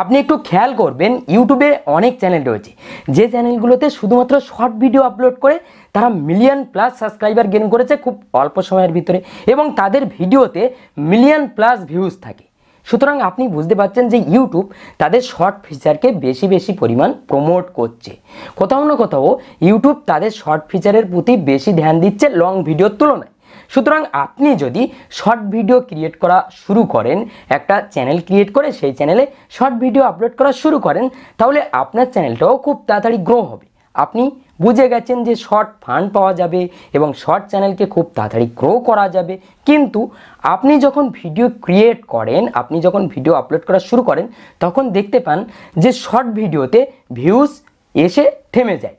আপনি একটু খেয়াল করবেন ইউটিউবে অনেক চ্যানেল রয়েছে যে চ্যানেলগুলোতে শুধুমাত্র শর্ট ভিডিও আপলোড করে তারা মিলিয়ন প্লাস সাবস্ক্রাইবার গেন করেছে খুব অল্প সময়ের ভিতরে এবং তাদের ভিডিওতে মিলিয়ন প্লাস ভিউজ থাকে সুতরাং আপনি বুঝতে পারছেন যে ইউটিউব তাদের শর্ট ফিচারকে বেশি বেশি পরিমাণ প্রমোট করছে কোথাও না কোথাও ইউটিউব তাদের শর্ট ফিচারের প্রতি বেশি ধ্যান দিচ্ছে লং ভিডিওর তুলনায় সুতরাং আপনি যদি শর্ট ভিডিও ক্রিয়েট করা শুরু করেন একটা চ্যানেল ক্রিয়েট করে সেই চ্যানেলে শর্ট ভিডিও আপলোড করা শুরু করেন তাহলে আপনার চ্যানেলটাও খুব তাড়াতাড়ি গ্রো হবে আপনি বুঝে গেছেন যে শর্ট ফান্ড পাওয়া যাবে এবং শর্ট চ্যানেলকে খুব তাড়াতাড়ি গ্রো করা যাবে কিন্তু আপনি যখন ভিডিও ক্রিয়েট করেন আপনি যখন ভিডিও আপলোড করা শুরু করেন তখন দেখতে পান যে শর্ট ভিডিওতে ভিউজ এসে থেমে যায়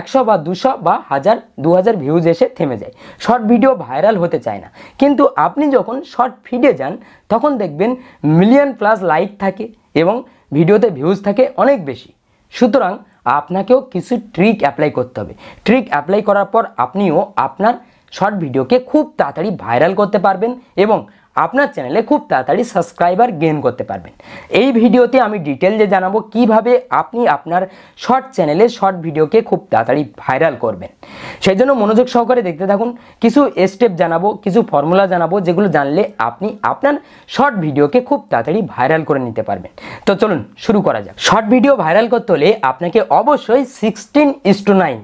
একশো বা দুশো বা হাজার দু হাজার ভিউজ এসে থেমে যায় শর্ট ভিডিও ভাইরাল হতে চায় না কিন্তু আপনি যখন শর্ট ফিডে যান তখন দেখবেন মিলিয়ন প্লাস লাইক থাকে এবং ভিডিওতে ভিউজ থাকে অনেক বেশি সুতরাং আপনাকেও কিছু ট্রিক অ্যাপ্লাই করতে হবে ট্রিক অ্যাপ্লাই করার পর আপনিও আপনার শর্ট ভিডিওকে খুব তাড়াতাড়ি ভাইরাল করতে পারবেন এবং আপনার চ্যানেলে খুব তাড়াতাড়ি সাবস্ক্রাইবার গেন করতে পারবেন এই ভিডিওতে আমি ডিটেলসে জানাবো কিভাবে আপনি আপনার শর্ট চ্যানেলে শর্ট ভিডিওকে খুব তাড়াতাড়ি ভাইরাল করবেন সেই জন্য মনোযোগ সহকারে দেখতে থাকুন কিছু স্টেপ জানাবো কিছু ফর্মুলা জানাবো যেগুলো জানলে আপনি আপনার শর্ট ভিডিওকে খুব তাড়াতাড়ি ভাইরাল করে নিতে পারবেন তো চলুন শুরু করা যাক শর্ট ভিডিও ভাইরাল করতে হলে আপনাকে অবশ্যই সিক্সটিন ইস টু নাইন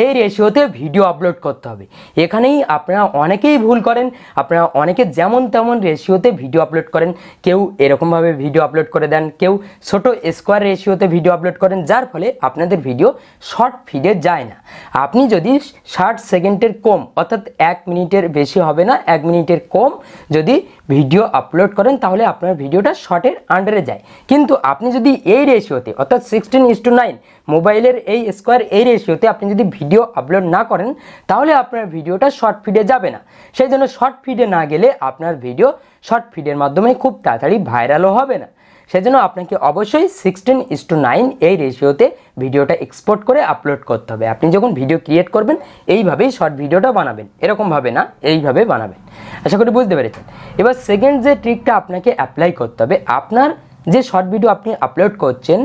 এই রেশিওতে ভিডিও আপলোড করতে হবে এখানেই আপনারা অনেকেই ভুল করেন আপনারা অনেকে যেমন তেমন যেমন রেশিওতে ভিডিও আপলোড করেন কেউ এরকমভাবে ভিডিও আপলোড করে দেন কেউ ছোট স্কোয়ার রেশিওতে ভিডিও আপলোড করেন যার ফলে আপনাদের ভিডিও শর্ট ফিডে যায় না আপনি যদি ষাট সেকেন্ডের কম অর্থাৎ এক মিনিটের বেশি হবে না এক মিনিটের কম যদি ভিডিও আপলোড করেন তাহলে আপনার ভিডিওটা শর্টের আন্ডারে যায় কিন্তু আপনি যদি এই রেশিওতে অর্থাৎ সিক্সটিন ইস টু নাইন মোবাইলের এই স্কোয়ার এই রেশিওতে আপনি যদি ভিডিও আপলোড না করেন তাহলে আপনার ভিডিওটা শর্ট ফিডে যাবে না সেই জন্য শর্ট ফিডে না গেলে আপনার ভিডিও শর্ট ফিডের মাধ্যমে খুব তাড়াতাড়ি ভাইরালও হবে না সেজন্য আপনাকে অবশ্যই সিক্সটিন ইস টু নাইন এই রেশিওতে ভিডিওটা এক্সপোর্ট করে আপলোড করতে হবে আপনি যখন ভিডিও ক্রিয়েট করবেন এইভাবেই শর্ট ভিডিওটা বানাবেন এরকমভাবে না এইভাবে বানাবেন আশা করি বুঝতে পেরেছেন এবার সেকেন্ড যে ট্রিকটা আপনাকে অ্যাপ্লাই করতে হবে আপনার যে শর্ট ভিডিও আপনি আপলোড করছেন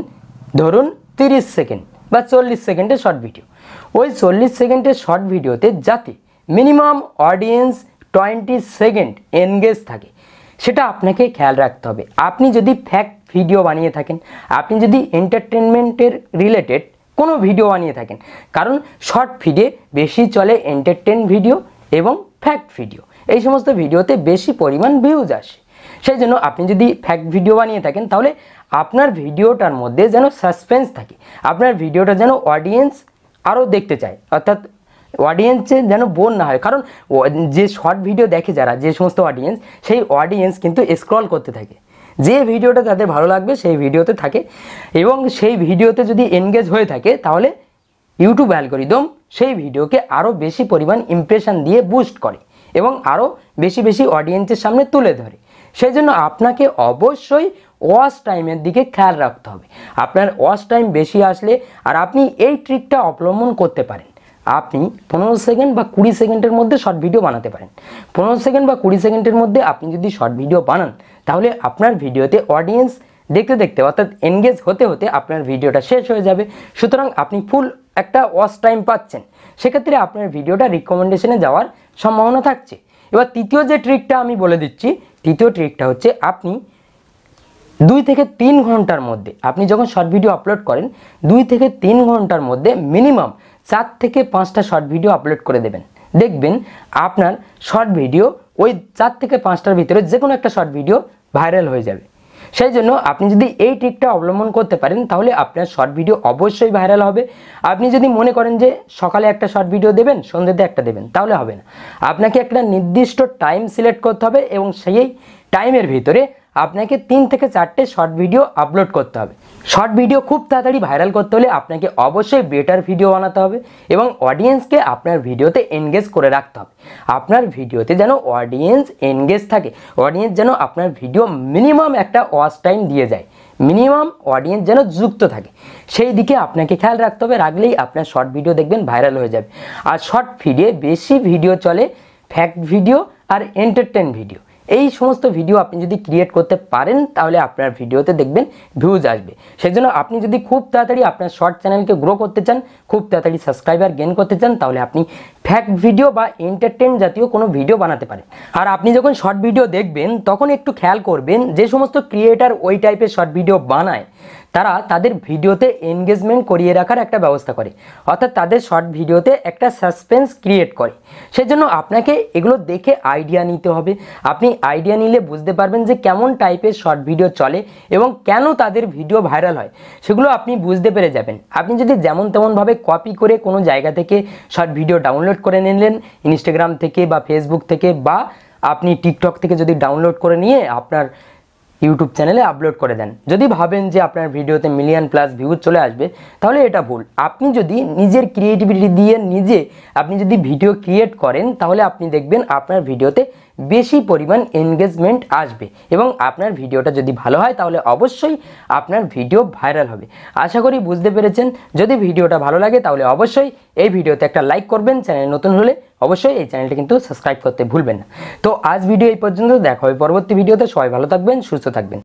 ধরুন 30 সেকেন্ড বা চল্লিশ সেকেন্ডের শর্ট ভিডিও ওই চল্লিশ সেকেন্ডের শর্ট ভিডিওতে যাতে minimum audience twenty second engage থাকে সেটা আপনাকে খেয়াল রাখতে হবে আপনি যদি ফ্যাক্ট ভিডিও বানিয়ে থাকেন আপনি যদি এন্টারটেনমেন্টের রিলেটেড কোনো ভিডিও বানিয়ে থাকেন কারণ শর্ট ফিডে বেশি চলে এন্টারটেন ভিডিও এবং ফ্যাক্ট ভিডিও এই সমস্ত ভিডিওতে বেশি পরিমাণ ভিউজ আসে সেই জন্য আপনি যদি ফ্যাক্ট ভিডিও বানিয়ে থাকেন তাহলে আপনার ভিডিওটার মধ্যে যেন সাসপেন্স থাকে আপনার ভিডিওটা যেন অডিয়েন্স আরও দেখতে চায় অর্থাৎ অডিয়েন্সে যেন বোন না হয় কারণ যে শর্ট ভিডিও দেখে যারা যে সমস্ত অডিয়েন্স সেই অডিয়েন্স কিন্তু স্ক্রল করতে থাকে যে ভিডিওটা তাদের ভালো লাগবে সেই ভিডিওতে থাকে এবং সেই ভিডিওতে যদি এনগেজ হয়ে থাকে তাহলে ইউটিউব অ্যালগোরিদম সেই ভিডিওকে আরও বেশি পরিমাণ ইমপ্রেশন দিয়ে বুস্ট করে এবং আরও বেশি বেশি অডিয়েন্সের সামনে তুলে ধরে সেই জন্য আপনাকে অবশ্যই ওয়াশ টাইমের দিকে খেয়াল রাখতে হবে আপনার ওয়াশ টাইম বেশি আসলে আর আপনি এই ট্রিকটা অবলম্বন করতে পারেন আপনি পনেরো সেকেন্ড বা কুড়ি সেকেন্ডের মধ্যে শর্ট ভিডিও বানাতে পারেন পনেরো সেকেন্ড বা কুড়ি সেকেন্ডের মধ্যে আপনি যদি শর্ট ভিডিও বানান তাহলে আপনার ভিডিওতে অডিয়েন্স দেখতে দেখতে অর্থাৎ এনগেজ হতে হতে আপনার ভিডিওটা শেষ হয়ে যাবে সুতরাং আপনি ফুল একটা ওয়াচ টাইম পাচ্ছেন সেক্ষেত্রে আপনার ভিডিওটা রিকমেন্ডেশনে যাওয়ার সম্ভাবনা থাকছে এবার তৃতীয় যে ট্রিকটা আমি বলে দিচ্ছি তৃতীয় ট্রিকটা হচ্ছে আপনি দুই থেকে তিন ঘন্টার মধ্যে আপনি যখন শর্ট ভিডিও আপলোড করেন দুই থেকে তিন ঘন্টার মধ্যে মিনিমাম চার থেকে পাঁচটা শর্ট ভিডিও আপলোড করে দেবেন দেখবেন আপনার শর্ট ভিডিও ওই চার থেকে পাঁচটার ভিতরে যে কোনো একটা শর্ট ভিডিও ভাইরাল হয়ে যাবে সেই জন্য আপনি যদি এই ট্রিকটা অবলম্বন করতে পারেন তাহলে আপনার শর্ট ভিডিও অবশ্যই ভাইরাল হবে আপনি যদি মনে করেন যে সকালে একটা শর্ট ভিডিও দেবেন সন্ধ্যেতে একটা দেবেন তাহলে হবে না আপনাকে একটা নির্দিষ্ট টাইম সিলেক্ট করতে হবে এবং সেই টাইমের ভিতরে আপনাকে তিন থেকে চারটে শর্ট ভিডিও আপলোড করতে হবে শর্ট ভিডিও খুব তাড়াতাড়ি ভাইরাল করতে হলে আপনাকে অবশ্যই বেটার ভিডিও বানাতে হবে এবং অডিয়েন্সকে আপনার ভিডিওতে এনগেজ করে রাখতে হবে আপনার ভিডিওতে যেন অডিয়েন্স এনগেজ থাকে অডিয়েন্স যেন আপনার ভিডিও মিনিমাম একটা ওয়াচ টাইম দিয়ে যায় মিনিমাম অডিয়েন্স যেন যুক্ত থাকে সেই দিকে আপনাকে খেয়াল রাখতে হবে রাখলেই আপনার শর্ট ভিডিও দেখবেন ভাইরাল হয়ে যাবে আর শর্ট ভিডিও বেশি ভিডিও চলে ফ্যাক্ট ভিডিও আর এন্টারটেন ভিডিও এই সমস্ত ভিডিও আপনি যদি ক্রিয়েট করতে পারেন তাহলে আপনার ভিডিওতে দেখবেন ভিউজ আসবে সেই জন্য আপনি যদি খুব তাড়াতাড়ি আপনার শর্ট চ্যানেলকে গ্রো করতে চান খুব তাড়াতাড়ি সাবস্ক্রাইবার গেন করতে চান তাহলে আপনি ফ্যাক ভিডিও বা এন্টারটেন জাতীয় কোনো ভিডিও বানাতে পারেন আর আপনি যখন শর্ট ভিডিও দেখবেন তখন একটু খেয়াল করবেন যে সমস্ত ক্রিয়েটার ওই টাইপের শর্ট ভিডিও বানায় তারা তাদের ভিডিওতে এনগেজমেন্ট করিয়ে রাখার একটা ব্যবস্থা করে অর্থাৎ তাদের শর্ট ভিডিওতে একটা সাসপেন্স ক্রিয়েট করে সেজন্য আপনাকে এগুলো দেখে আইডিয়া নিতে হবে আপনি আইডিয়া নিলে বুঝতে পারবেন যে কেমন টাইপের শর্ট ভিডিও চলে এবং কেন তাদের ভিডিও ভাইরাল হয় সেগুলো আপনি বুঝতে পেরে যাবেন আপনি যদি যেমন তেমনভাবে কপি করে কোনো জায়গা থেকে শর্ট ভিডিও ডাউনলোড করে নিলেন ইনস্টাগ্রাম থেকে বা ফেসবুক থেকে বা আপনি টিকটক থেকে যদি ডাউনলোড করে নিয়ে আপনার ইউটিউব চ্যানেলে আপলোড করে দেন যদি ভাবেন যে আপনার ভিডিওতে মিলিয়ন প্লাস ভিউজ চলে আসবে তাহলে এটা ভুল আপনি যদি নিজের ক্রিয়েটিভিটি দিয়ে নিজে আপনি যদি ভিডিও ক্রিয়েট করেন তাহলে আপনি দেখবেন আপনার ভিডিওতে বেশি পরিমাণ এনগেজমেন্ট আসবে এবং আপনার ভিডিওটা যদি ভালো হয় তাহলে অবশ্যই আপনার ভিডিও ভাইরাল হবে আশা করি বুঝতে পেরেছেন যদি ভিডিওটা ভালো লাগে তাহলে অবশ্যই এই ভিডিওতে একটা লাইক করবেন চ্যানেল নতুন হলে অবশ্যই এই চ্যানেলটা কিন্তু সাবস্ক্রাইব করতে ভুলবেন না তো আজ ভিডিও এই পর্যন্ত দেখা হবে পরবর্তী ভিডিওতে সবাই ভালো থাকবেন সুস্থ থাকবেন